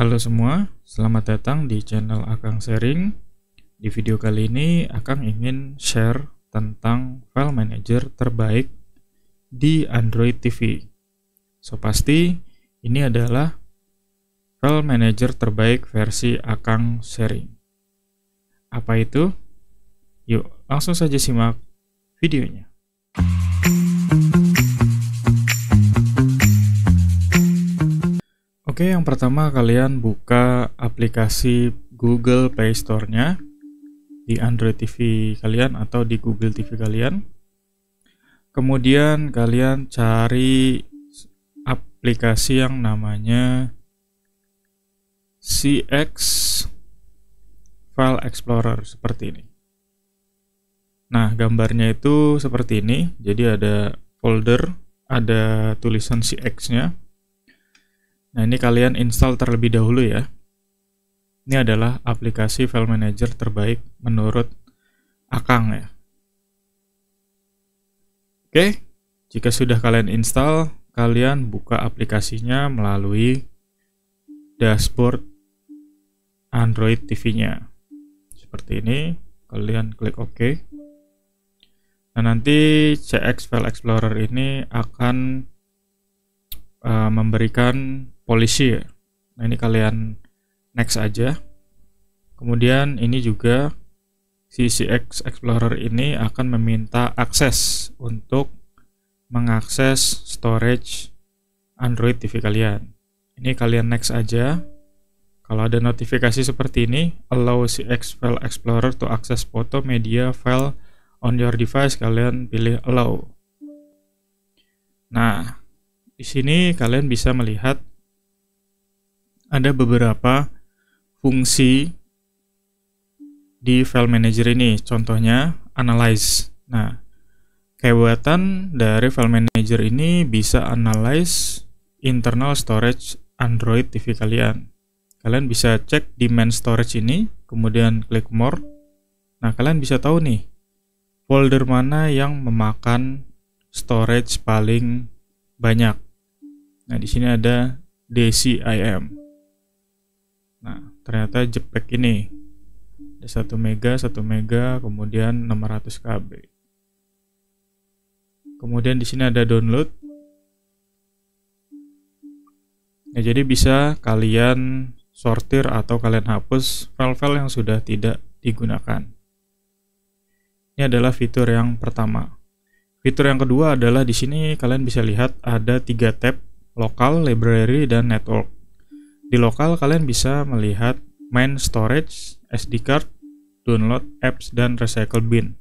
Halo semua, selamat datang di channel Akang Sharing. Di video kali ini, Akang ingin share tentang file manager terbaik di Android TV. So pasti ini adalah file manager terbaik versi Akang Sharing. Apa itu? Yuk, langsung saja simak videonya. Oke, yang pertama kalian buka aplikasi Google Play Store-nya di Android TV kalian atau di Google TV kalian. Kemudian kalian cari aplikasi yang namanya CX File Explorer seperti ini. Nah, gambarnya itu seperti ini. Jadi ada folder, ada tulisan CX-nya Nah, ini kalian install terlebih dahulu ya. Ini adalah aplikasi file manager terbaik menurut Akang ya. Oke, jika sudah kalian install, kalian buka aplikasinya melalui dashboard Android TV-nya. Seperti ini, kalian klik OK. Nah, nanti CX File Explorer ini akan eh, memberikan polisi ya. Nah ini kalian next aja. Kemudian ini juga CCX Explorer ini akan meminta akses untuk mengakses storage Android TV kalian. Ini kalian next aja. Kalau ada notifikasi seperti ini, allow CX File Explorer to access photo media, file on your device, kalian pilih allow. Nah, di sini kalian bisa melihat ada beberapa fungsi di file manager ini. Contohnya analyze. Nah, kebuatan dari file manager ini bisa analyze internal storage Android TV kalian. Kalian bisa cek di main storage ini, kemudian klik more. Nah, kalian bisa tahu nih folder mana yang memakan storage paling banyak. Nah, di sini ada DCIM. Nah, ternyata jepek ini ada 1 mega, 1 mega, kemudian 600 KB. Kemudian di sini ada download. Nah, jadi bisa kalian sortir atau kalian hapus file-file yang sudah tidak digunakan. Ini adalah fitur yang pertama. Fitur yang kedua adalah di sini kalian bisa lihat ada tiga tab, lokal, library, dan network. Di lokal kalian bisa melihat main storage, SD card, download apps dan recycle bin.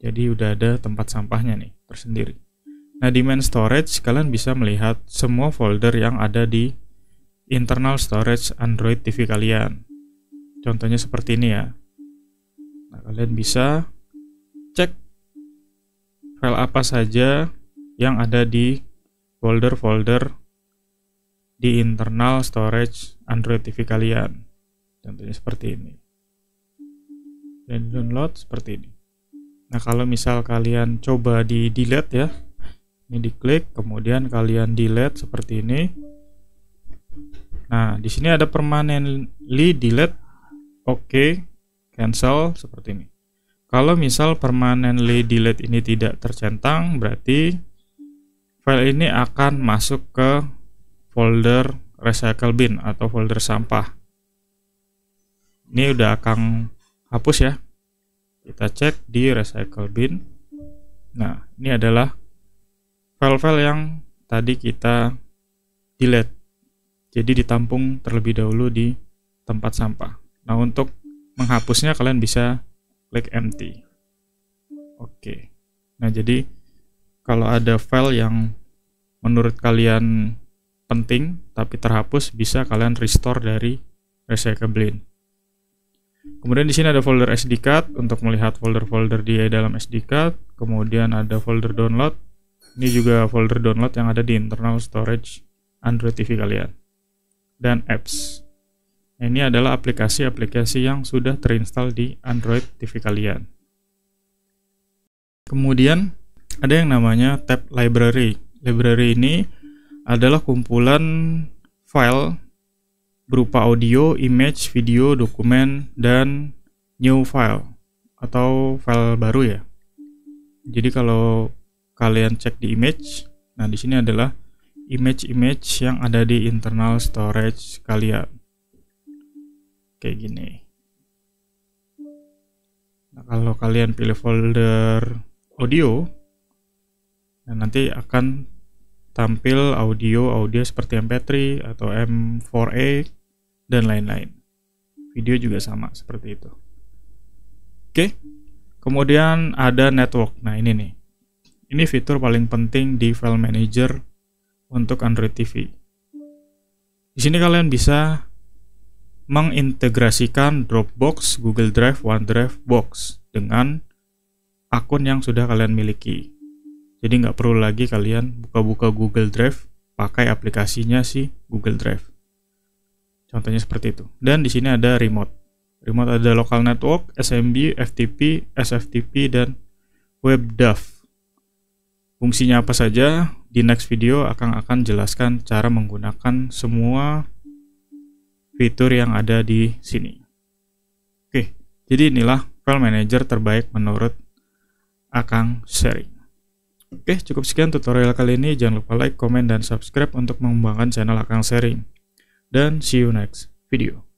Jadi udah ada tempat sampahnya nih tersendiri. Nah di main storage kalian bisa melihat semua folder yang ada di internal storage Android TV kalian. Contohnya seperti ini ya. Nah, kalian bisa cek file apa saja yang ada di folder-folder di internal storage Android TV kalian. Contohnya seperti ini. Dan download seperti ini. Nah, kalau misal kalian coba di delete ya. Ini diklik, kemudian kalian delete seperti ini. Nah, di sini ada permanently delete, oke, okay, cancel seperti ini. Kalau misal permanently delete ini tidak tercentang, berarti file ini akan masuk ke folder recycle bin atau folder sampah. Ini udah akan hapus ya. Kita cek di recycle bin. Nah, ini adalah file-file yang tadi kita delete. Jadi ditampung terlebih dahulu di tempat sampah. Nah, untuk menghapusnya kalian bisa klik empty. Oke. Nah, jadi kalau ada file yang menurut kalian penting tapi terhapus bisa kalian restore dari bin. Kemudian di sini ada folder SD card untuk melihat folder-folder di dalam SD card. Kemudian ada folder download. Ini juga folder download yang ada di internal storage Android TV kalian. Dan apps. Ini adalah aplikasi-aplikasi yang sudah terinstall di Android TV kalian. Kemudian ada yang namanya tab library. Library ini adalah kumpulan file berupa audio, image, video, dokumen, dan new file atau file baru ya. Jadi kalau kalian cek di image, nah di sini adalah image-image yang ada di internal storage kalian. Kayak gini. Nah, kalau kalian pilih folder audio, nah nanti akan tampil audio audio seperti MP3 atau M4A dan lain-lain. Video juga sama seperti itu. Oke. Kemudian ada network. Nah, ini nih. Ini fitur paling penting di file manager untuk Android TV. Di sini kalian bisa mengintegrasikan Dropbox, Google Drive, OneDrive, Box dengan akun yang sudah kalian miliki jadi nggak perlu lagi kalian buka-buka Google Drive pakai aplikasinya si Google Drive contohnya seperti itu dan di sini ada remote remote ada local network SMB FTP SFTP dan WebDAV fungsinya apa saja di next video akan akan jelaskan cara menggunakan semua fitur yang ada di sini oke jadi inilah file manager terbaik menurut Akang Sharing Oke, cukup sekian tutorial kali ini. Jangan lupa like, komen, dan subscribe untuk mengembangkan channel Akang Sharing. Dan see you next video.